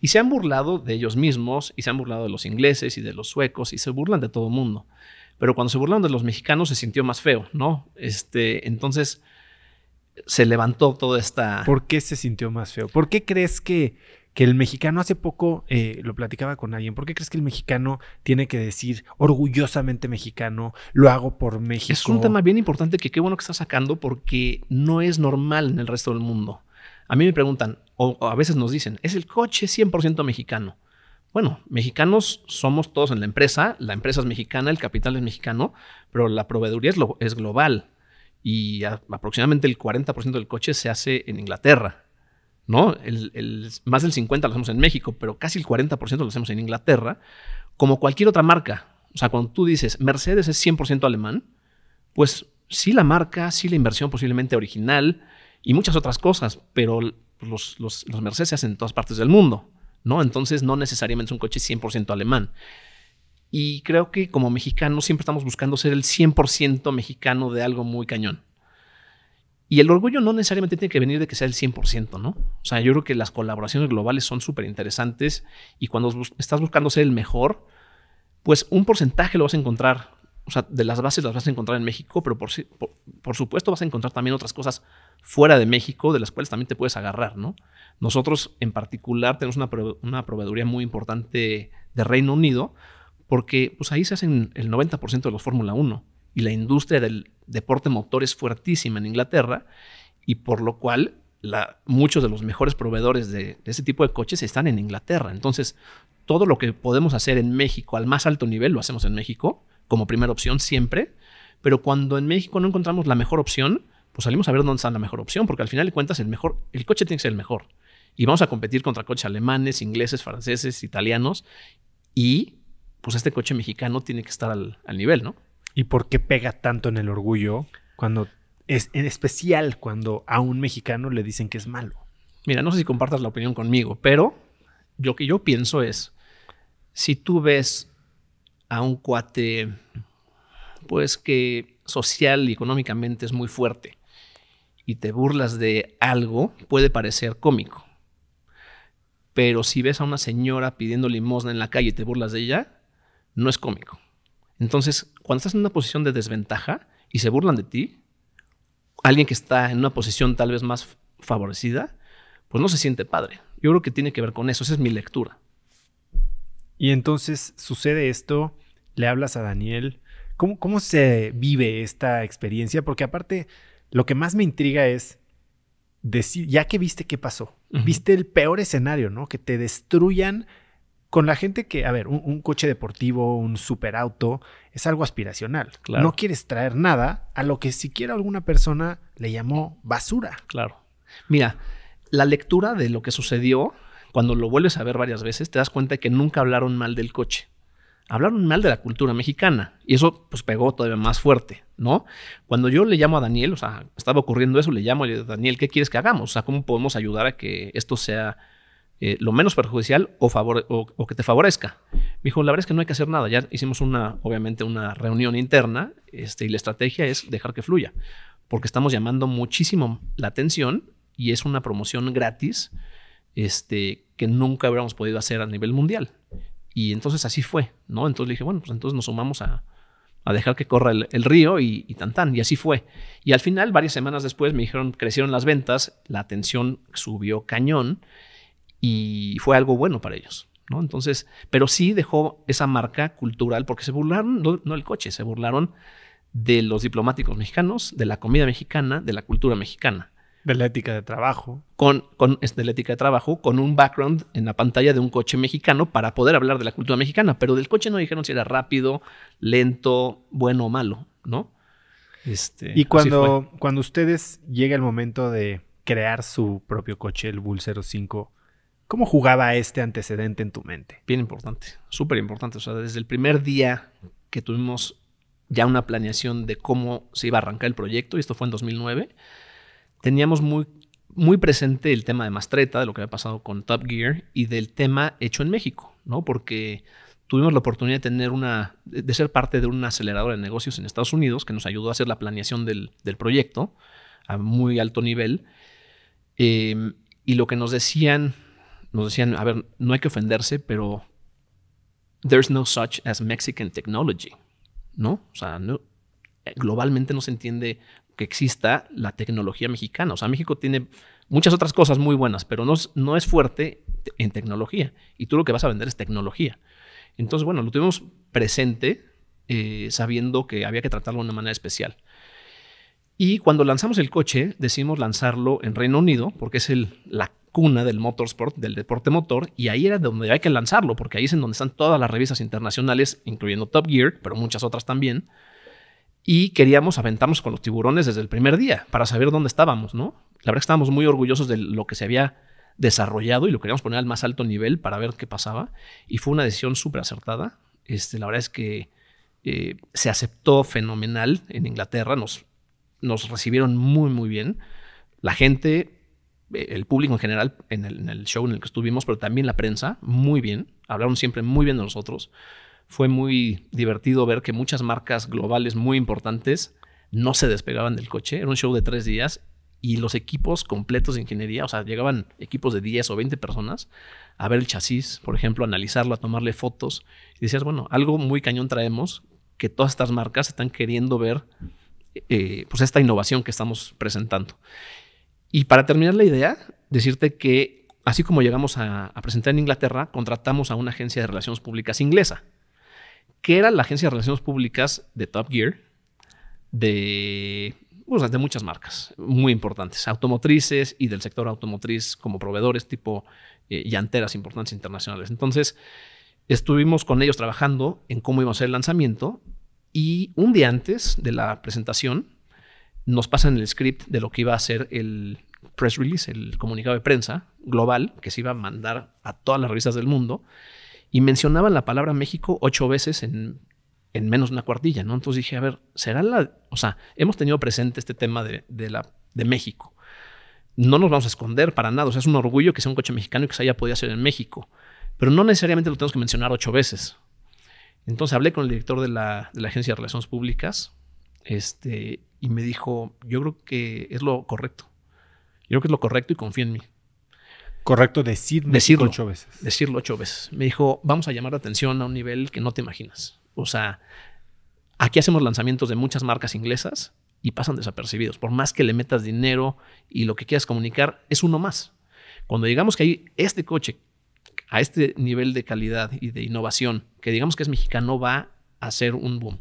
Y se han burlado de ellos mismos, y se han burlado de los ingleses y de los suecos, y se burlan de todo el mundo. Pero cuando se burlaron de los mexicanos se sintió más feo, ¿no? Este, entonces se levantó toda esta... ¿Por qué se sintió más feo? ¿Por qué crees que, que el mexicano hace poco eh, lo platicaba con alguien. ¿Por qué crees que el mexicano tiene que decir orgullosamente mexicano, lo hago por México? Es un tema bien importante que qué bueno que está sacando porque no es normal en el resto del mundo. A mí me preguntan, o, a veces nos dicen, es el coche 100% mexicano. Bueno, mexicanos somos todos en la empresa, la empresa es mexicana, el capital es mexicano, pero la proveeduría es, global y aproximadamente el 40% del coche se hace en Inglaterra, ¿no? más del 50% lo hacemos en México, pero casi el 40% lo hacemos en Inglaterra, como cualquier otra marca. O sea, cuando tú dices Mercedes es 100% alemán, pues sí la marca, sí la inversión posiblemente original, y muchas otras cosas, pero los, los, Mercedes se hacen en todas partes del mundo, ¿no? Entonces no necesariamente es un coche 100% alemán. Y creo que como mexicanos siempre estamos buscando ser el 100% mexicano de algo muy cañón. Y el orgullo no necesariamente tiene que venir de que sea el 100%, ¿no? O sea, yo creo que las colaboraciones globales son súper interesantes y cuando estás buscando ser el mejor, pues un porcentaje lo vas a encontrar o sea, de las bases las vas a encontrar en México, pero por, por, supuesto vas a encontrar también otras cosas fuera de México, de las cuales también te puedes agarrar, ¿no? Nosotros en particular tenemos una, proveeduría muy importante de Reino Unido, porque pues ahí se hacen el 90% de los Fórmula 1 y la industria del deporte motor es fuertísima en Inglaterra y por lo cual muchos de los mejores proveedores de ese tipo de coches están en Inglaterra. Entonces, todo lo que podemos hacer en México al más alto nivel lo hacemos en México como primera opción siempre, pero cuando en México no encontramos la mejor opción, pues salimos a ver dónde está la mejor opción, porque al final de cuentas el mejor, el coche tiene que ser el mejor. Y vamos a competir contra coches alemanes, ingleses, franceses, italianos, y pues este coche mexicano tiene que estar al, nivel, ¿no? ¿Y por qué pega tanto en el orgullo cuando es en especial cuando a un mexicano le dicen que es malo? Mira, no sé si compartas la opinión conmigo, pero lo que yo pienso es, si tú ves a un cuate, pues que social y económicamente es muy fuerte y te burlas de algo, puede parecer cómico. Pero si ves a una señora pidiendo limosna en la calle y te burlas de ella, no es cómico. Entonces, cuando estás en una posición de desventaja y se burlan de ti, alguien que está en una posición tal vez más favorecida, pues no se siente padre. Yo creo que tiene que ver con eso, esa es mi lectura. Y entonces sucede esto, le hablas a Daniel. ¿Cómo, ¿Cómo se vive esta experiencia? Porque aparte, lo que más me intriga es, decir, ya que viste qué pasó, viste el peor escenario, ¿no? Que te destruyan con la gente que, a ver, un, coche deportivo, un superauto, es algo aspiracional. No quieres traer nada a lo que siquiera alguna persona le llamó basura. Claro. Mira, la lectura de lo que sucedió cuando lo vuelves a ver varias veces, te das cuenta de que nunca hablaron mal del coche. Hablaron mal de la cultura mexicana y eso pues pegó todavía más fuerte, ¿no? Cuando yo le llamo a Daniel, o sea, estaba ocurriendo eso, le llamo y le digo, Daniel, ¿qué quieres que hagamos? O sea, ¿cómo podemos ayudar a que esto sea eh, lo menos perjudicial o, o, que te favorezca. Me dijo, la verdad es que no hay que hacer nada. Ya hicimos una, obviamente, una reunión interna este, y la estrategia es dejar que fluya, porque estamos llamando muchísimo la atención y es una promoción gratis este, que nunca hubiéramos podido hacer a nivel mundial. Y entonces así fue, ¿no? Entonces le dije, bueno, pues entonces nos sumamos a, dejar que corra el, río y, y, tan tan. Y así fue. Y al final, varias semanas después, me dijeron, crecieron las ventas, la atención subió cañón y fue algo bueno para ellos. ¿no? Entonces, pero sí dejó esa marca cultural porque se burlaron, no el coche, se burlaron de los diplomáticos mexicanos, de la comida mexicana, de la cultura mexicana. De la ética de trabajo. Con, con es de la ética de trabajo, con un background en la pantalla de un coche mexicano para poder hablar de la cultura mexicana, pero del coche no dijeron si era rápido, lento, bueno o malo, ¿no? Este, y cuando, cuando ustedes llega el momento de crear su propio coche, el Bull 05, ¿cómo jugaba este antecedente en tu mente? Bien importante, súper importante. O sea, desde el primer día que tuvimos ya una planeación de cómo se iba a arrancar el proyecto, y esto fue en 2009, teníamos muy, muy presente el tema de Mastreta, de lo que había pasado con Top Gear y del tema hecho en México, ¿no? Porque tuvimos la oportunidad de tener una, de ser parte de un acelerador de negocios en Estados Unidos que nos ayudó a hacer la planeación del, proyecto a muy alto nivel. Em, y lo que nos decían, nos decían, a ver, no hay que ofenderse, pero there's no such as Mexican technology, ¿no? O sea, eh, globalmente no se entiende que exista la tecnología mexicana. O sea, México tiene muchas otras cosas muy buenas, pero no, no es fuerte en tecnología. Y tú lo que vas a vender es tecnología. Entonces, bueno, lo tuvimos presente eh, sabiendo que había que tratarlo de una manera especial. Y cuando lanzamos el coche, decidimos lanzarlo en Reino Unido, porque es el, la cuna del motorsport, del deporte motor, y ahí era donde hay que lanzarlo, porque ahí es en donde están todas las revistas internacionales, incluyendo Top Gear, pero muchas otras también, y queríamos aventarnos con los tiburones desde el primer día para saber dónde estábamos, ¿no? La verdad que estábamos muy orgullosos de lo que se había desarrollado y lo queríamos poner al más alto nivel para ver qué pasaba y fue una decisión súper acertada. Este, la verdad es que eh, se aceptó fenomenal en Inglaterra, nos, nos recibieron muy, muy bien. La gente, eh, el público en general, en el, en el show en el que estuvimos, pero también la prensa, muy bien, hablaron siempre muy bien de nosotros fue muy divertido ver que muchas marcas globales muy importantes no se despegaban del coche. Era un show de tres días y los equipos completos de ingeniería, o sea, llegaban equipos de 10 o 20 personas a ver el chasis, por ejemplo, analizarlo, a tomarle fotos. Y decías, bueno, algo muy cañón traemos que todas estas marcas están queriendo ver eh, pues esta innovación que estamos presentando. Y para terminar la idea, decirte que así como llegamos a presentar en Inglaterra, contratamos a una agencia de relaciones públicas inglesa que era la agencia de relaciones públicas de Top Gear, de, muchas marcas muy importantes, automotrices y del sector automotriz como proveedores tipo eh, llanteras importantes internacionales. Entonces, estuvimos con ellos trabajando en cómo iba a ser el lanzamiento y un día antes de la presentación nos pasan el script de lo que iba a ser el press release, el comunicado de prensa global que se iba a mandar a todas las revistas del mundo y mencionaban la palabra México ocho veces en, menos de una cuartilla, ¿no? Entonces dije, a ver, ¿será la...? O sea, hemos tenido presente este tema de, la, de México. No nos vamos a esconder para nada. O sea, es un orgullo que sea un coche mexicano y que se haya podido hacer en México. Pero no necesariamente lo tenemos que mencionar ocho veces. Entonces hablé con el director de la, de la Agencia de Relaciones Públicas este, y me dijo, yo creo que es lo correcto. Yo creo que es lo correcto y confía en mí. Correcto, decirlo ocho veces. Decirlo ocho veces. Me dijo, vamos a llamar la atención a un nivel que no te imaginas. O sea, aquí hacemos lanzamientos de muchas marcas inglesas y pasan desapercibidos. Por más que le metas dinero y lo que quieras comunicar, es uno más. Cuando digamos que hay este coche a este nivel de calidad y de innovación, que digamos que es mexicano, va a ser un boom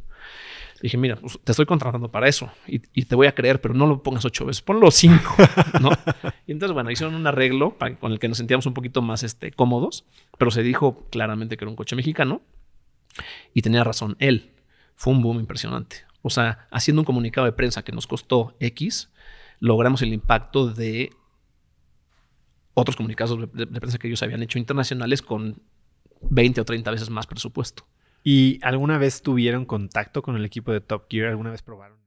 dije, mira, pues, te estoy contratando para eso y, te voy a creer, pero no lo pongas ocho veces, ponlo cinco, Y entonces, bueno, hicieron un arreglo con el que nos sentíamos un poquito más este, cómodos, pero se dijo claramente que era un coche mexicano y tenía razón él. Fue un boom impresionante. O sea, haciendo un comunicado de prensa que nos costó X, logramos el impacto de otros comunicados de prensa que ellos habían hecho internacionales con 20 o 30 veces más presupuesto. ¿Y alguna vez tuvieron contacto con el equipo de Top Gear? ¿Alguna vez probaron?